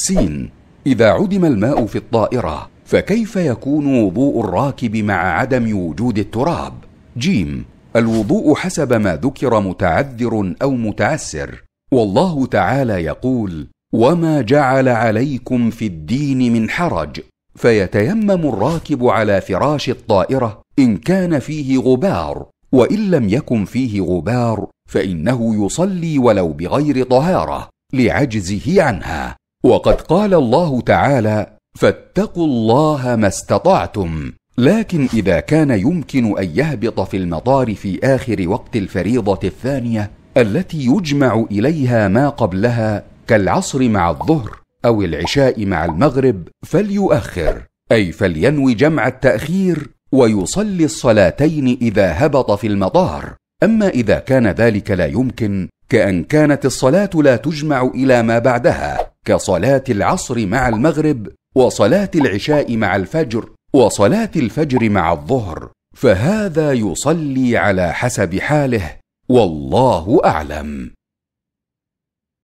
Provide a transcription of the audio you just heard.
سين إذا عدم الماء في الطائرة فكيف يكون وضوء الراكب مع عدم وجود التراب؟ جيم الوضوء حسب ما ذكر متعذر أو متعسر والله تعالى يقول وما جعل عليكم في الدين من حرج فيتيمم الراكب على فراش الطائرة إن كان فيه غبار وإن لم يكن فيه غبار فإنه يصلي ولو بغير طهارة لعجزه عنها وقد قال الله تعالى فاتقوا الله ما استطعتم لكن اذا كان يمكن ان يهبط في المطار في اخر وقت الفريضه الثانيه التي يجمع اليها ما قبلها كالعصر مع الظهر او العشاء مع المغرب فليؤخر اي فلينوي جمع التاخير ويصلي الصلاتين اذا هبط في المطار اما اذا كان ذلك لا يمكن كان كانت الصلاه لا تجمع الى ما بعدها كصلاة العصر مع المغرب وصلاة العشاء مع الفجر وصلاة الفجر مع الظهر فهذا يصلي على حسب حاله والله أعلم